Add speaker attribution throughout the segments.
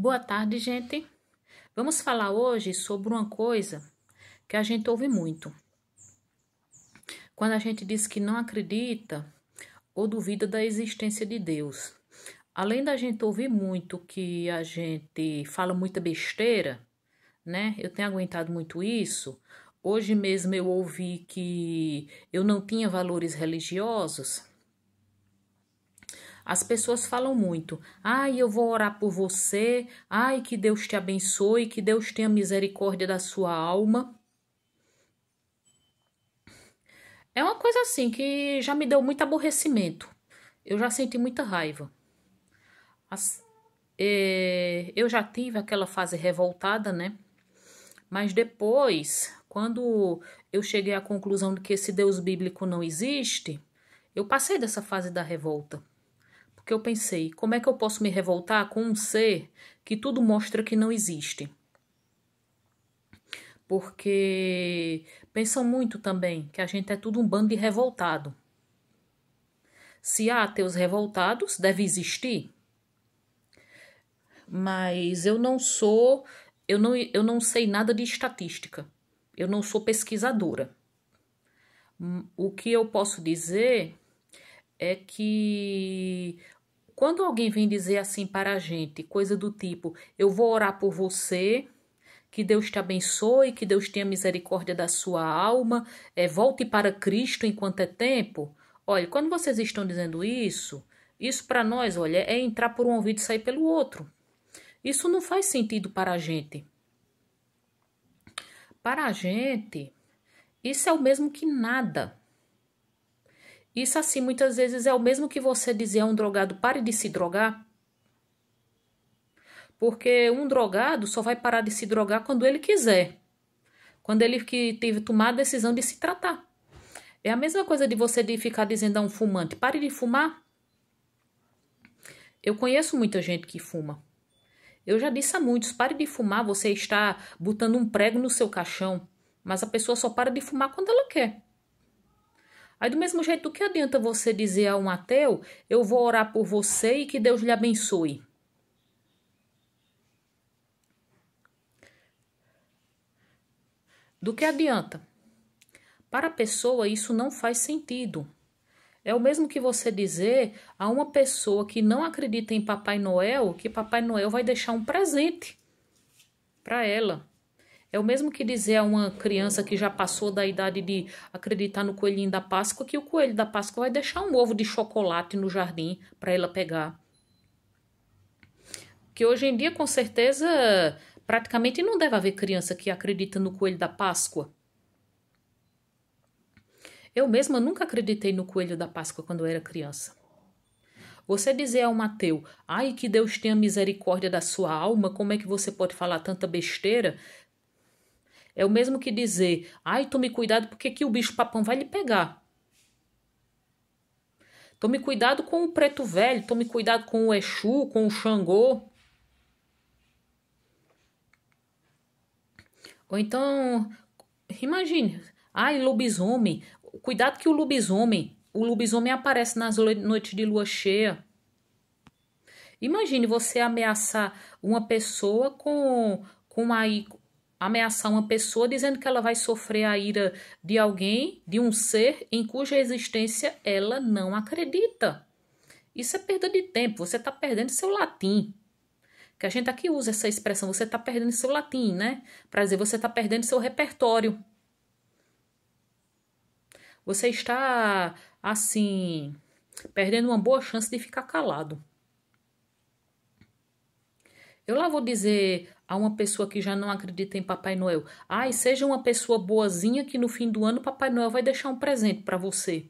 Speaker 1: Boa tarde, gente. Vamos falar hoje sobre uma coisa que a gente ouve muito. Quando a gente diz que não acredita ou duvida da existência de Deus. Além da gente ouvir muito que a gente fala muita besteira, né? Eu tenho aguentado muito isso. Hoje mesmo eu ouvi que eu não tinha valores religiosos. As pessoas falam muito: ai, eu vou orar por você, ai, que Deus te abençoe, que Deus tenha misericórdia da sua alma. É uma coisa assim que já me deu muito aborrecimento. Eu já senti muita raiva. As, é, eu já tive aquela fase revoltada, né? Mas depois, quando eu cheguei à conclusão de que esse Deus bíblico não existe, eu passei dessa fase da revolta porque eu pensei: como é que eu posso me revoltar com um ser que tudo mostra que não existe? Porque pensam muito também que a gente é tudo um bando de revoltado. Se há ateus revoltados, deve existir. Mas eu não sou, eu não, eu não sei nada de estatística. Eu não sou pesquisadora. O que eu posso dizer é que quando alguém vem dizer assim para a gente, coisa do tipo, eu vou orar por você, que Deus te abençoe, que Deus tenha misericórdia da sua alma, é, volte para Cristo enquanto é tempo. Olha, quando vocês estão dizendo isso, isso para nós, olha, é entrar por um ouvido e sair pelo outro. Isso não faz sentido para a gente. Para a gente, isso é o mesmo que nada. Isso assim muitas vezes é o mesmo que você dizer a um drogado pare de se drogar. Porque um drogado só vai parar de se drogar quando ele quiser. Quando ele que teve tomar a decisão de se tratar. É a mesma coisa de você de ficar dizendo a um fumante, pare de fumar. Eu conheço muita gente que fuma. Eu já disse a muitos, pare de fumar, você está botando um prego no seu caixão. Mas a pessoa só para de fumar quando ela quer. Aí, do mesmo jeito, do que adianta você dizer a um ateu: Eu vou orar por você e que Deus lhe abençoe? Do que adianta? Para a pessoa, isso não faz sentido. É o mesmo que você dizer a uma pessoa que não acredita em Papai Noel que Papai Noel vai deixar um presente para ela. É o mesmo que dizer a uma criança que já passou da idade de acreditar no coelhinho da Páscoa que o coelho da Páscoa vai deixar um ovo de chocolate no jardim para ela pegar. Que hoje em dia, com certeza, praticamente não deve haver criança que acredita no coelho da Páscoa. Eu mesma nunca acreditei no coelho da Páscoa quando eu era criança. Você dizer ao Mateu, ai que Deus tenha misericórdia da sua alma, como é que você pode falar tanta besteira é o mesmo que dizer, ai, tome cuidado porque aqui o bicho papão vai lhe pegar. Tome cuidado com o preto velho, tome cuidado com o Exu, com o Xangô. Ou então, imagine, ai, lobisomem, cuidado que o lobisomem, o lobisomem aparece nas noites de lua cheia. Imagine você ameaçar uma pessoa com, com aí ameaçar uma pessoa dizendo que ela vai sofrer a ira de alguém, de um ser em cuja existência ela não acredita. Isso é perda de tempo, você está perdendo seu latim. Que a gente aqui usa essa expressão, você está perdendo seu latim, né? Para dizer você está perdendo seu repertório. Você está, assim, perdendo uma boa chance de ficar calado. Eu lá vou dizer a uma pessoa que já não acredita em Papai Noel: ai, ah, seja uma pessoa boazinha que no fim do ano Papai Noel vai deixar um presente para você.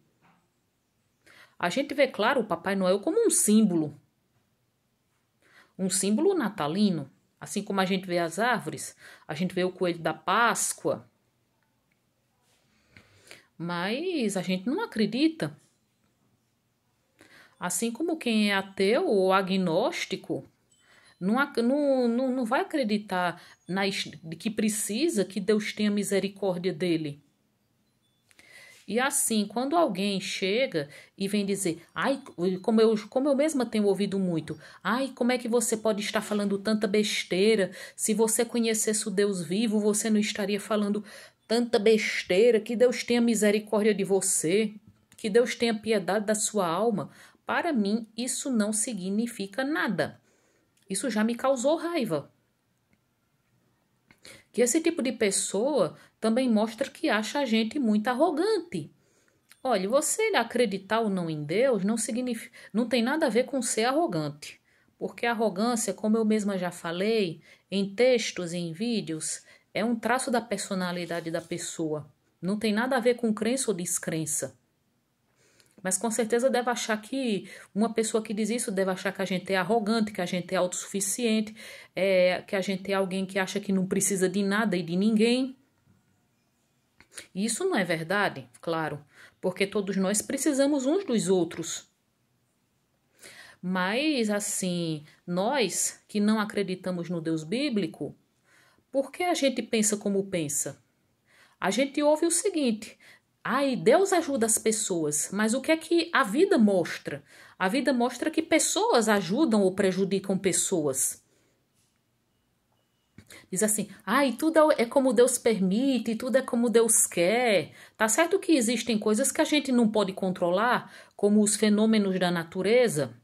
Speaker 1: A gente vê, claro, o Papai Noel como um símbolo. Um símbolo natalino. Assim como a gente vê as árvores, a gente vê o coelho da Páscoa. Mas a gente não acredita. Assim como quem é ateu ou agnóstico não, não, não vai acreditar na, que precisa que Deus tenha misericórdia dele. E assim, quando alguém chega e vem dizer, ai, como eu, como eu mesma tenho ouvido muito, ai, como é que você pode estar falando tanta besteira? Se você conhecesse o Deus vivo, você não estaria falando tanta besteira. Que Deus tenha misericórdia de você, que Deus tenha piedade da sua alma. Para mim, isso não significa nada. Isso já me causou raiva. Que esse tipo de pessoa também mostra que acha a gente muito arrogante. Olha, você acreditar ou não em Deus não, significa, não tem nada a ver com ser arrogante. Porque a arrogância, como eu mesma já falei, em textos e em vídeos, é um traço da personalidade da pessoa. Não tem nada a ver com crença ou descrença. Mas com certeza deve achar que uma pessoa que diz isso deve achar que a gente é arrogante, que a gente é autossuficiente, é, que a gente é alguém que acha que não precisa de nada e de ninguém. E isso não é verdade, claro, porque todos nós precisamos uns dos outros. Mas, assim, nós que não acreditamos no Deus bíblico, por que a gente pensa como pensa? A gente ouve o seguinte: Ai, Deus ajuda as pessoas, mas o que é que a vida mostra? A vida mostra que pessoas ajudam ou prejudicam pessoas. Diz assim: ai, tudo é como Deus permite, tudo é como Deus quer. Tá certo que existem coisas que a gente não pode controlar, como os fenômenos da natureza.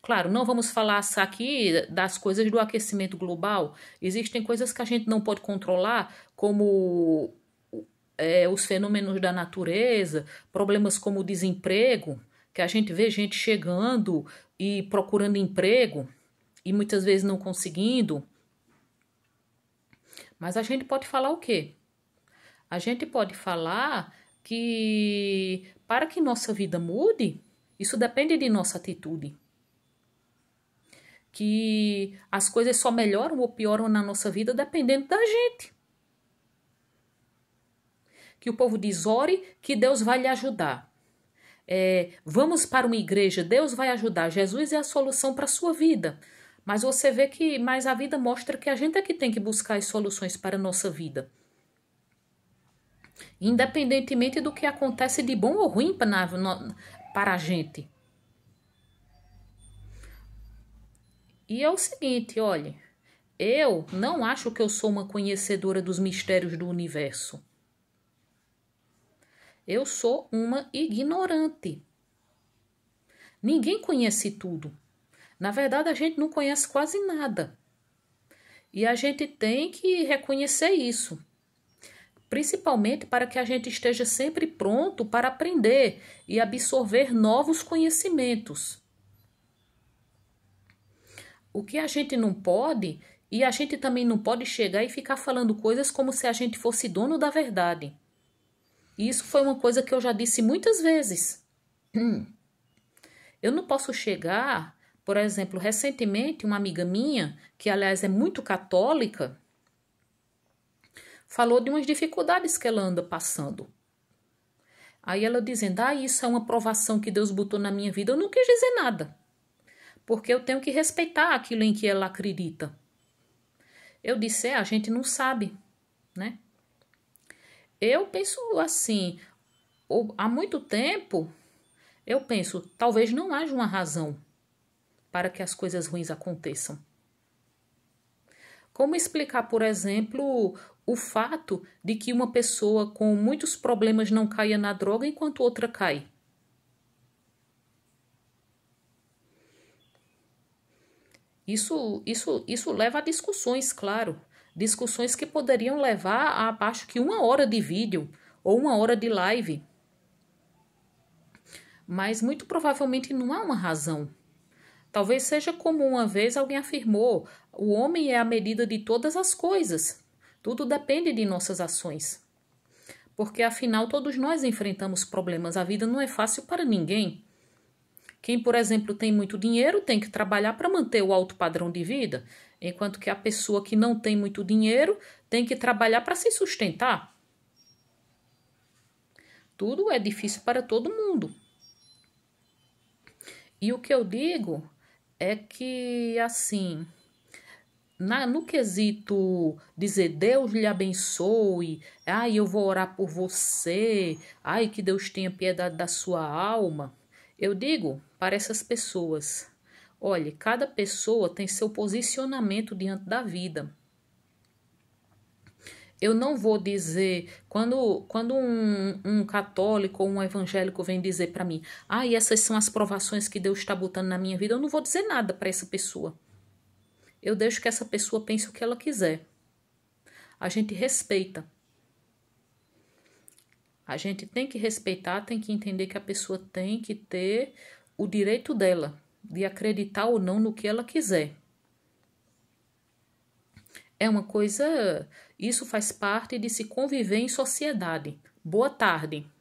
Speaker 1: Claro, não vamos falar aqui das coisas do aquecimento global. Existem coisas que a gente não pode controlar, como é, os fenômenos da natureza, problemas como o desemprego, que a gente vê gente chegando e procurando emprego e muitas vezes não conseguindo. Mas a gente pode falar o quê? A gente pode falar que para que nossa vida mude, isso depende de nossa atitude. Que as coisas só melhoram ou pioram na nossa vida dependendo da gente que o povo diz: ore, que Deus vai lhe ajudar. É, vamos para uma igreja, Deus vai ajudar. Jesus é a solução para a sua vida. Mas você vê que, mas a vida mostra que a gente é que tem que buscar as soluções para a nossa vida. Independentemente do que acontece de bom ou ruim para, para a gente. E é o seguinte, olhe, eu não acho que eu sou uma conhecedora dos mistérios do universo. Eu sou uma ignorante. Ninguém conhece tudo. Na verdade, a gente não conhece quase nada. E a gente tem que reconhecer isso, principalmente para que a gente esteja sempre pronto para aprender e absorver novos conhecimentos. O que a gente não pode, e a gente também não pode chegar e ficar falando coisas como se a gente fosse dono da verdade. E isso foi uma coisa que eu já disse muitas vezes. Eu não posso chegar, por exemplo, recentemente, uma amiga minha, que aliás é muito católica, falou de umas dificuldades que ela anda passando. Aí ela dizendo: Ah, isso é uma provação que Deus botou na minha vida. Eu não quis dizer nada, porque eu tenho que respeitar aquilo em que ela acredita. Eu disse: É, a gente não sabe, né? Eu penso assim, há muito tempo eu penso, talvez não haja uma razão para que as coisas ruins aconteçam. Como explicar, por exemplo, o fato de que uma pessoa com muitos problemas não caia na droga enquanto outra cai? Isso, isso, isso leva a discussões, claro, discussões que poderiam levar a abaixo que uma hora de vídeo ou uma hora de live. Mas muito provavelmente não há uma razão. Talvez seja como uma vez alguém afirmou: o homem é a medida de todas as coisas. Tudo depende de nossas ações. Porque afinal todos nós enfrentamos problemas, a vida não é fácil para ninguém. Quem, por exemplo, tem muito dinheiro tem que trabalhar para manter o alto padrão de vida enquanto que a pessoa que não tem muito dinheiro tem que trabalhar para se sustentar. Tudo é difícil para todo mundo. E o que eu digo é que, assim, na, no quesito dizer Deus lhe abençoe, ai, eu vou orar por você, ai, que Deus tenha piedade da sua alma, eu digo para essas pessoas, Olhe, cada pessoa tem seu posicionamento diante da vida. Eu não vou dizer, quando, quando um, um católico ou um evangélico vem dizer para mim, ah, e essas são as provações que Deus está botando na minha vida, eu não vou dizer nada para essa pessoa. Eu deixo que essa pessoa pense o que ela quiser. A gente respeita. A gente tem que respeitar, tem que entender que a pessoa tem que ter o direito dela de acreditar ou não no que ela quiser. É uma coisa. Isso faz parte de se conviver em sociedade. Boa tarde.